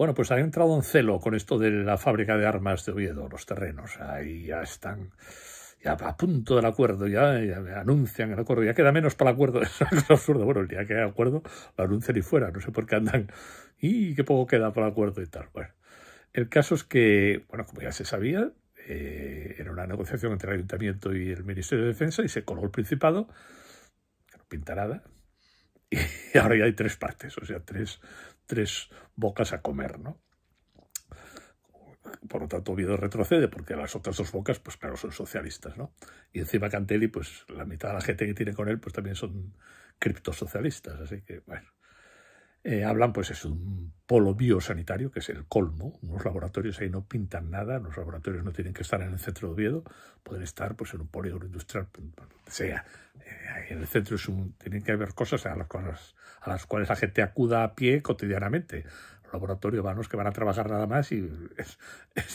Bueno, pues ha entrado en celo con esto de la fábrica de armas de Oviedo, los terrenos. Ahí ya están ya a punto del acuerdo, ya, anuncian el acuerdo, ya queda menos para el acuerdo, es absurdo. Bueno, el día que hay acuerdo lo anuncian y fuera, no sé por qué andan, y qué poco queda para el acuerdo y tal. Bueno, el caso es que, bueno, como ya se sabía, eh, era una negociación entre el Ayuntamiento y el Ministerio de Defensa y se coló el Principado, que no pinta nada, y ahora ya hay tres partes, o sea, tres, tres bocas a comer, ¿no? Por lo tanto, Vido retrocede porque las otras dos bocas, pues claro, son socialistas, ¿no? Y encima Cantelli, pues la mitad de la gente que tiene con él, pues también son criptosocialistas, así que, bueno. Eh, hablan, pues es un polo biosanitario, que es el colmo. Unos laboratorios ahí no pintan nada, los laboratorios no tienen que estar en el centro de Oviedo, pueden estar pues, en un polígono industrial, pues, sea. Eh, en el centro es un, tienen que haber cosas a las, cosas a las cuales la gente acuda a pie cotidianamente. Los laboratorios vanos que van a trabajar nada más y es,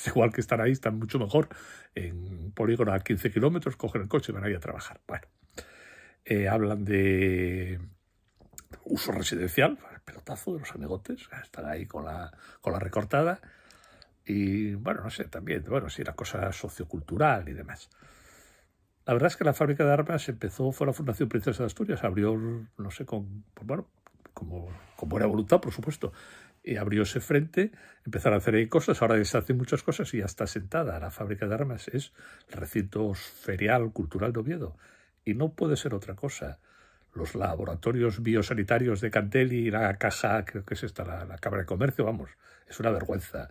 igual que estar ahí, están mucho mejor en un polígono a 15 kilómetros, cogen el coche y van ahí a trabajar. Bueno, eh, hablan de uso residencial, pelotazo de los amigotes, están ahí con la, con la recortada. Y bueno, no sé, también, bueno, si la cosa sociocultural y demás. La verdad es que la fábrica de armas empezó, fue la Fundación Princesa de Asturias, abrió, no sé, con, pues bueno, como, con buena voluntad, por supuesto, y abrió ese frente, empezaron a hacer ahí cosas, ahora se hacen muchas cosas y ya está sentada. La fábrica de armas es el recinto ferial cultural de Oviedo y no puede ser otra cosa los laboratorios biosanitarios de Cantelli, la Casa, creo que es esta, la, Cámara de Comercio, vamos, es una vergüenza.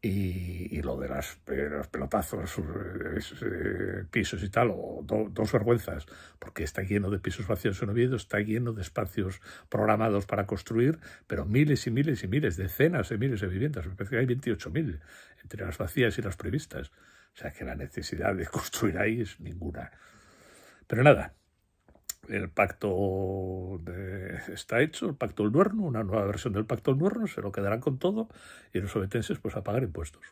Y, lo de las, eh, los pelotazos, eh, eh, pisos y tal, o dos vergüenzas, porque está lleno de pisos vacíos en Oviedo, está lleno de espacios programados para construir, pero miles y miles y miles, decenas de miles de viviendas, me parece que hay 28.000 entre las vacías y las previstas. O sea que la necesidad de construir ahí es ninguna. Pero nada, el pacto de, está hecho, el pacto del duerno, una nueva versión del pacto del duerno, se lo quedarán con todo y los obetenses pues a pagar impuestos.